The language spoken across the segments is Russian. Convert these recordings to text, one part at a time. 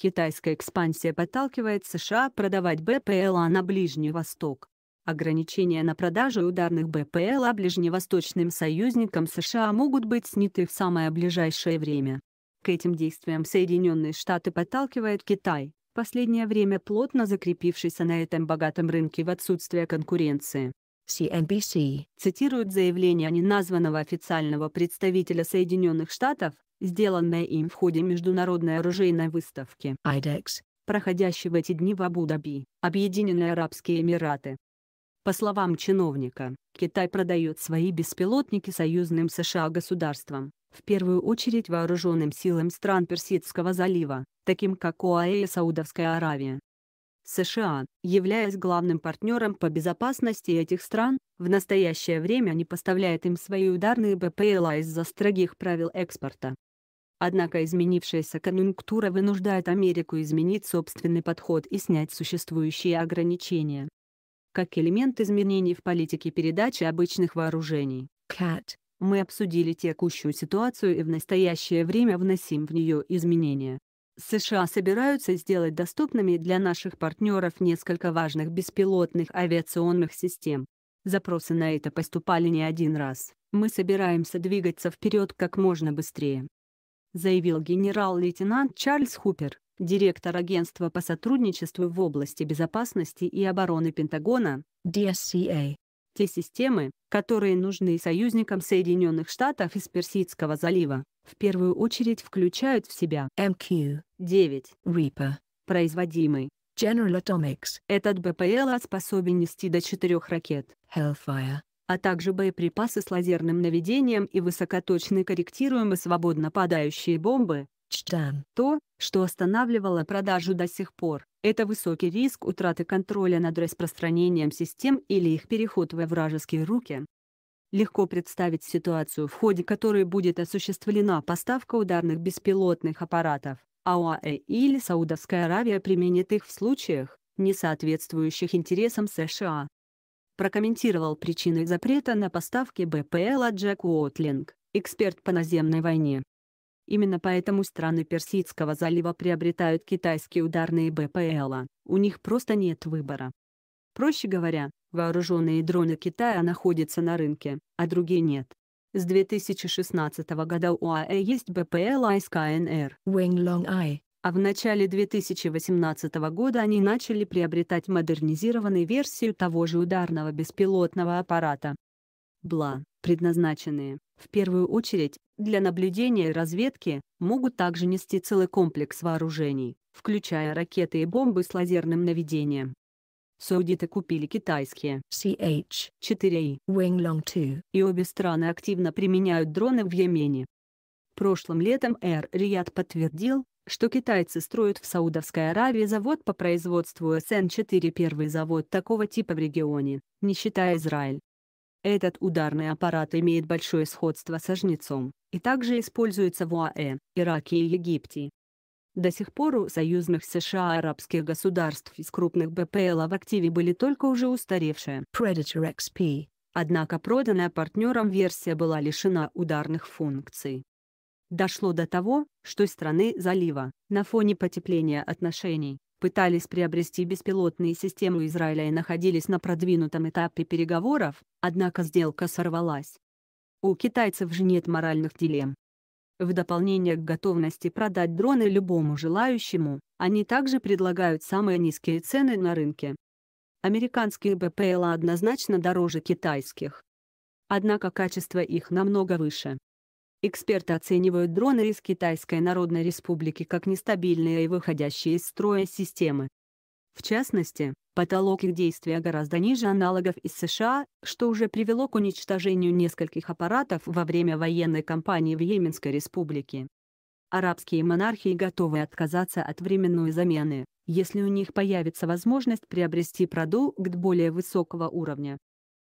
Китайская экспансия подталкивает США продавать БПЛА на Ближний Восток. Ограничения на продажу ударных БПЛА ближневосточным союзникам США могут быть сняты в самое ближайшее время. К этим действиям Соединенные Штаты подталкивают Китай, последнее время плотно закрепившийся на этом богатом рынке в отсутствие конкуренции. CNBC цитирует заявление неназванного официального представителя Соединенных Штатов, сделанное им в ходе международной оружейной выставки IDEX, проходящей в эти дни в Абу-Даби, Объединенные Арабские Эмираты. По словам чиновника, Китай продает свои беспилотники союзным США государствам, в первую очередь вооруженным силам стран Персидского залива, таким как ОАЭ и Саудовская Аравия. США, являясь главным партнером по безопасности этих стран, в настоящее время не поставляет им свои ударные БПЛА из-за строгих правил экспорта. Однако изменившаяся конъюнктура вынуждает Америку изменить собственный подход и снять существующие ограничения. Как элемент изменений в политике передачи обычных вооружений, CAT, мы обсудили текущую ситуацию и в настоящее время вносим в нее изменения. США собираются сделать доступными для наших партнеров несколько важных беспилотных авиационных систем. Запросы на это поступали не один раз. Мы собираемся двигаться вперед как можно быстрее заявил генерал-лейтенант Чарльз Хупер, директор Агентства по сотрудничеству в области безопасности и обороны Пентагона, DSCA. Те системы, которые нужны союзникам Соединенных Штатов из Персидского залива, в первую очередь включают в себя MQ-9 Reaper, производимый General Atomics. Этот БПЛА способен нести до четырех ракет Hellfire а также боеприпасы с лазерным наведением и высокоточные корректируемые свободно падающие бомбы, Чтам. То, что останавливало продажу до сих пор, это высокий риск утраты контроля над распространением систем или их переход во вражеские руки. Легко представить ситуацию, в ходе которой будет осуществлена поставка ударных беспилотных аппаратов, АОАЭ или Саудовская Аравия применит их в случаях, не соответствующих интересам США прокомментировал причины запрета на поставки БПЛа Джек Уотлинг, эксперт по наземной войне. Именно поэтому страны Персидского залива приобретают китайские ударные БПЛа, у них просто нет выбора. Проще говоря, вооруженные дроны Китая находятся на рынке, а другие нет. С 2016 года у АЭ есть БПЛА ISKNR Wing Long I, а в начале 2018 года они начали приобретать модернизированную версию того же ударного беспилотного аппарата. БЛА, предназначенные, в первую очередь, для наблюдения и разведки, могут также нести целый комплекс вооружений, включая ракеты и бомбы с лазерным наведением. Саудиты купили китайские CH-4 Winglong-2, и обе страны активно применяют дроны в Йемене. Прошлым летом Эр Рияд подтвердил, что китайцы строят в Саудовской Аравии завод по производству СН-4 первый завод такого типа в регионе, не считая Израиль. Этот ударный аппарат имеет большое сходство со жнецом, и также используется в ОАЭ, Ираке и Египте. До сих пор у союзных США арабских государств из крупных БПЛ в активе были только уже устаревшие Predator XP, однако проданная партнерам версия была лишена ударных функций. Дошло до того, что страны залива, на фоне потепления отношений, пытались приобрести беспилотные системы Израиля и находились на продвинутом этапе переговоров, однако сделка сорвалась. У китайцев же нет моральных дилемм. В дополнение к готовности продать дроны любому желающему, они также предлагают самые низкие цены на рынке. Американские БПЛА однозначно дороже китайских. Однако качество их намного выше. Эксперты оценивают дроны из Китайской Народной Республики как нестабильные и выходящие из строя системы. В частности, потолок их действия гораздо ниже аналогов из США, что уже привело к уничтожению нескольких аппаратов во время военной кампании в Йеменской республике. Арабские монархии готовы отказаться от временной замены, если у них появится возможность приобрести продукт более высокого уровня.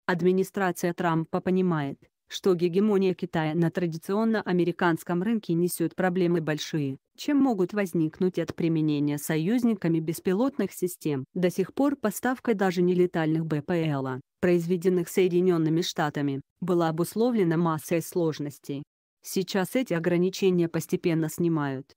Администрация Трампа понимает, что гегемония Китая на традиционно-американском рынке несет проблемы большие, чем могут возникнуть от применения союзниками беспилотных систем. До сих пор поставка даже нелетальных БПЛа, произведенных Соединенными Штатами, была обусловлена массой сложностей. Сейчас эти ограничения постепенно снимают,